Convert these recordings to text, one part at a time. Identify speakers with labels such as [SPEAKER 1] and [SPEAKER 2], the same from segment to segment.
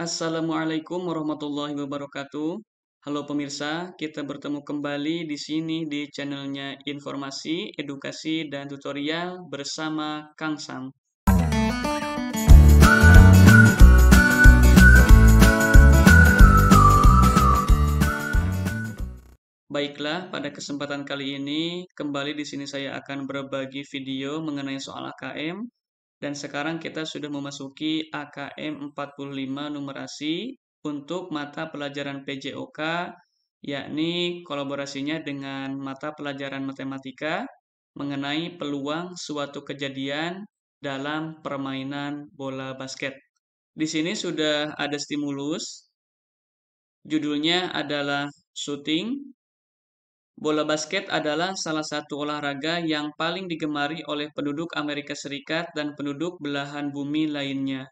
[SPEAKER 1] Assalamualaikum warahmatullahi wabarakatuh. Halo pemirsa, kita bertemu kembali di sini di channelnya Informasi, Edukasi, dan Tutorial bersama Kang Sam. Baiklah, pada kesempatan kali ini, kembali di sini saya akan berbagi video mengenai soal AKM dan sekarang kita sudah memasuki AKM 45 numerasi untuk mata pelajaran PJOK, yakni kolaborasinya dengan mata pelajaran matematika mengenai peluang suatu kejadian dalam permainan bola basket. Di sini sudah ada stimulus, judulnya adalah shooting, Bola basket adalah salah satu olahraga yang paling digemari oleh penduduk Amerika Serikat dan penduduk belahan bumi lainnya,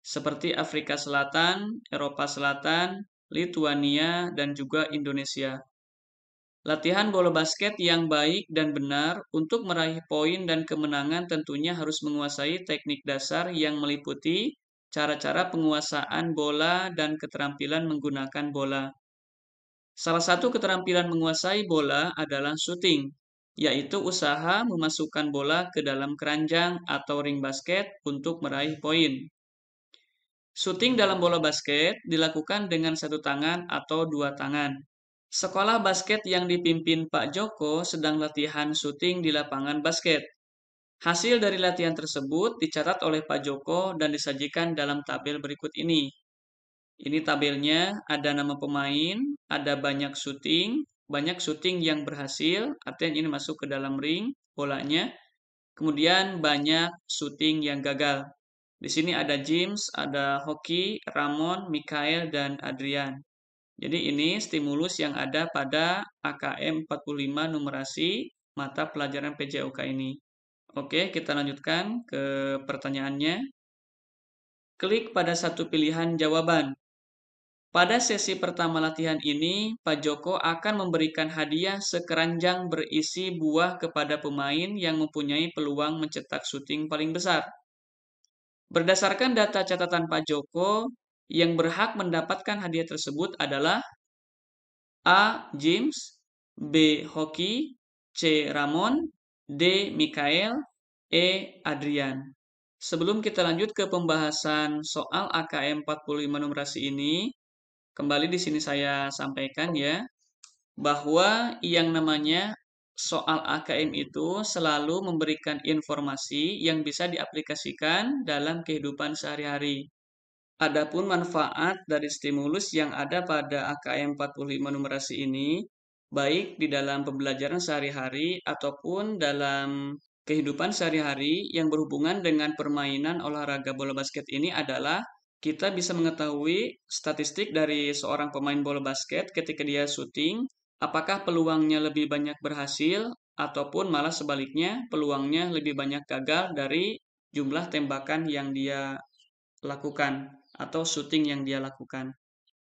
[SPEAKER 1] seperti Afrika Selatan, Eropa Selatan, Lithuania, dan juga Indonesia. Latihan bola basket yang baik dan benar untuk meraih poin dan kemenangan tentunya harus menguasai teknik dasar yang meliputi cara-cara penguasaan bola dan keterampilan menggunakan bola. Salah satu keterampilan menguasai bola adalah shooting, yaitu usaha memasukkan bola ke dalam keranjang atau ring basket untuk meraih poin. Shooting dalam bola basket dilakukan dengan satu tangan atau dua tangan. Sekolah basket yang dipimpin Pak Joko sedang latihan shooting di lapangan basket. Hasil dari latihan tersebut dicatat oleh Pak Joko dan disajikan dalam tabel berikut ini. Ini tabelnya ada nama pemain, ada banyak syuting, banyak syuting yang berhasil, artinya ini masuk ke dalam ring bolanya. Kemudian banyak syuting yang gagal. Di sini ada James, ada Hoki, Ramon, Mikael, dan Adrian. Jadi ini stimulus yang ada pada AKM 45 numerasi mata pelajaran PJOK ini. Oke, kita lanjutkan ke pertanyaannya. Klik pada satu pilihan jawaban pada sesi pertama latihan ini, Pak Joko akan memberikan hadiah sekeranjang berisi buah kepada pemain yang mempunyai peluang mencetak syuting paling besar. Berdasarkan data catatan Pak Joko, yang berhak mendapatkan hadiah tersebut adalah A. James, B. Hoki, C. Ramon, D. Mikael, E. Adrian. Sebelum kita lanjut ke pembahasan soal AKM 45 numerasi ini, Kembali di sini saya sampaikan ya bahwa yang namanya soal AKM itu selalu memberikan informasi yang bisa diaplikasikan dalam kehidupan sehari-hari. Adapun manfaat dari stimulus yang ada pada AKM 45 numerasi ini, baik di dalam pembelajaran sehari-hari ataupun dalam kehidupan sehari-hari yang berhubungan dengan permainan olahraga bola basket ini adalah kita bisa mengetahui statistik dari seorang pemain bola basket ketika dia syuting, apakah peluangnya lebih banyak berhasil ataupun malah sebaliknya peluangnya lebih banyak gagal dari jumlah tembakan yang dia lakukan atau syuting yang dia lakukan.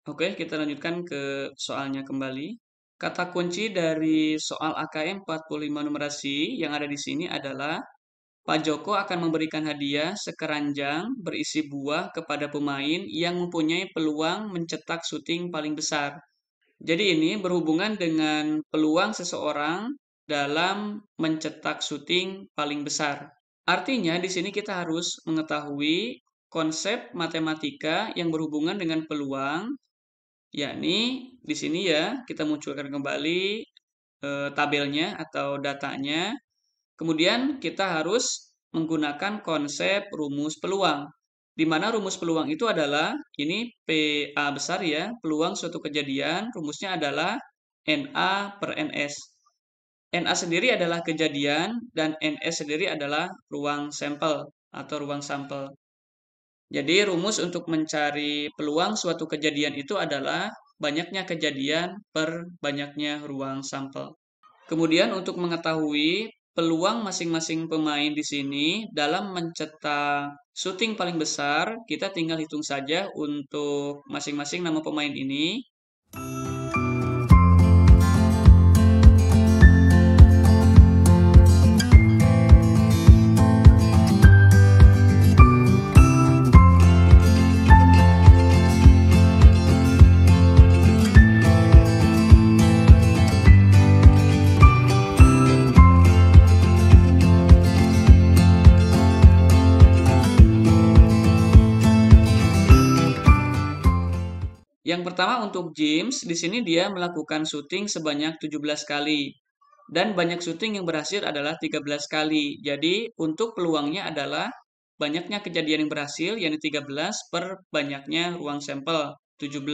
[SPEAKER 1] Oke, kita lanjutkan ke soalnya kembali. Kata kunci dari soal AKM 45 numerasi yang ada di sini adalah Pak Joko akan memberikan hadiah sekeranjang berisi buah kepada pemain yang mempunyai peluang mencetak syuting paling besar. Jadi ini berhubungan dengan peluang seseorang dalam mencetak syuting paling besar. Artinya di sini kita harus mengetahui konsep matematika yang berhubungan dengan peluang, yakni di sini ya kita munculkan kembali eh, tabelnya atau datanya Kemudian kita harus menggunakan konsep rumus peluang. Di mana rumus peluang itu adalah, ini PA besar ya, peluang suatu kejadian, rumusnya adalah NA per NS. NA sendiri adalah kejadian, dan NS sendiri adalah ruang sampel atau ruang sampel. Jadi rumus untuk mencari peluang suatu kejadian itu adalah banyaknya kejadian per banyaknya ruang sampel. Kemudian untuk mengetahui peluang masing-masing pemain di sini dalam mencetak shooting paling besar, kita tinggal hitung saja untuk masing-masing nama pemain ini. pertama untuk James, di sini dia melakukan syuting sebanyak 17 kali. Dan banyak syuting yang berhasil adalah 13 kali. Jadi untuk peluangnya adalah banyaknya kejadian yang berhasil, yaitu 13 per banyaknya ruang sampel, 17.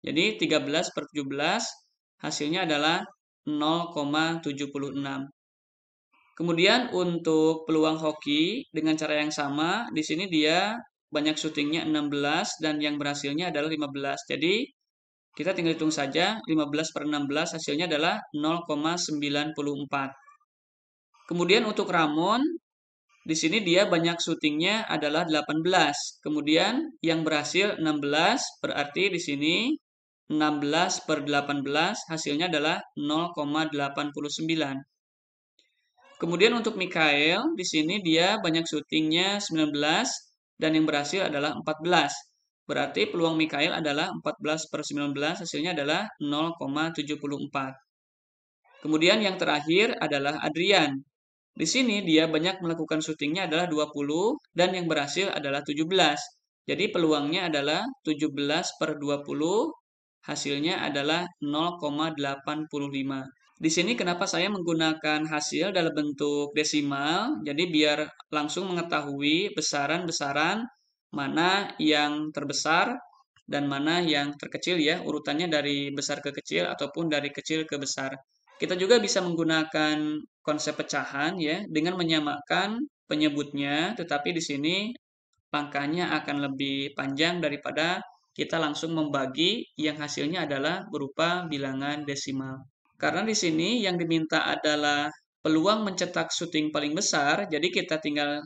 [SPEAKER 1] Jadi 13 per 17 hasilnya adalah 0,76. Kemudian untuk peluang hoki dengan cara yang sama, di sini dia banyak syutingnya 16 dan yang berhasilnya adalah 15. Jadi kita tinggal hitung saja 15 per 16 hasilnya adalah 0,94. Kemudian untuk Ramon di sini dia banyak syutingnya adalah 18. Kemudian yang berhasil 16 berarti di sini 16 per 18 hasilnya adalah 0,89. Kemudian untuk Mikael di sini dia banyak syutingnya 19 dan yang berhasil adalah 14. Berarti peluang Mikhail adalah 14 per 19, hasilnya adalah 0,74. Kemudian yang terakhir adalah Adrian. Di sini dia banyak melakukan syutingnya adalah 20 dan yang berhasil adalah 17. Jadi peluangnya adalah 17 per 20, hasilnya adalah 0,85. Di sini kenapa saya menggunakan hasil dalam bentuk desimal, jadi biar langsung mengetahui besaran-besaran mana yang terbesar dan mana yang terkecil ya, urutannya dari besar ke kecil ataupun dari kecil ke besar. Kita juga bisa menggunakan konsep pecahan ya dengan menyamakan penyebutnya, tetapi di sini pangkanya akan lebih panjang daripada kita langsung membagi yang hasilnya adalah berupa bilangan desimal. Karena di sini yang diminta adalah peluang mencetak shooting paling besar, jadi kita tinggal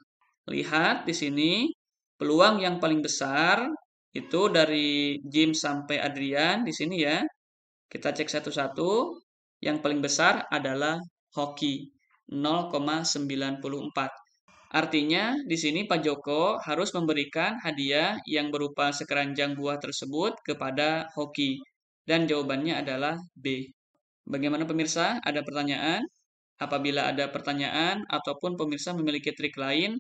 [SPEAKER 1] lihat di sini peluang yang paling besar itu dari Jim sampai Adrian di sini ya. Kita cek satu-satu. Yang paling besar adalah hoki 0,94. Artinya di sini Pak Joko harus memberikan hadiah yang berupa sekeranjang buah tersebut kepada hoki. Dan jawabannya adalah B. Bagaimana pemirsa? Ada pertanyaan? Apabila ada pertanyaan ataupun pemirsa memiliki trik lain,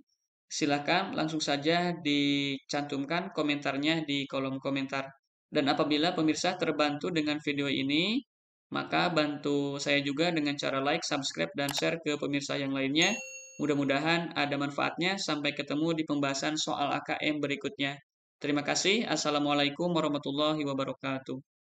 [SPEAKER 1] silakan langsung saja dicantumkan komentarnya di kolom komentar. Dan apabila pemirsa terbantu dengan video ini, maka bantu saya juga dengan cara like, subscribe, dan share ke pemirsa yang lainnya. Mudah-mudahan ada manfaatnya. Sampai ketemu di pembahasan soal AKM berikutnya. Terima kasih. Assalamualaikum warahmatullahi wabarakatuh.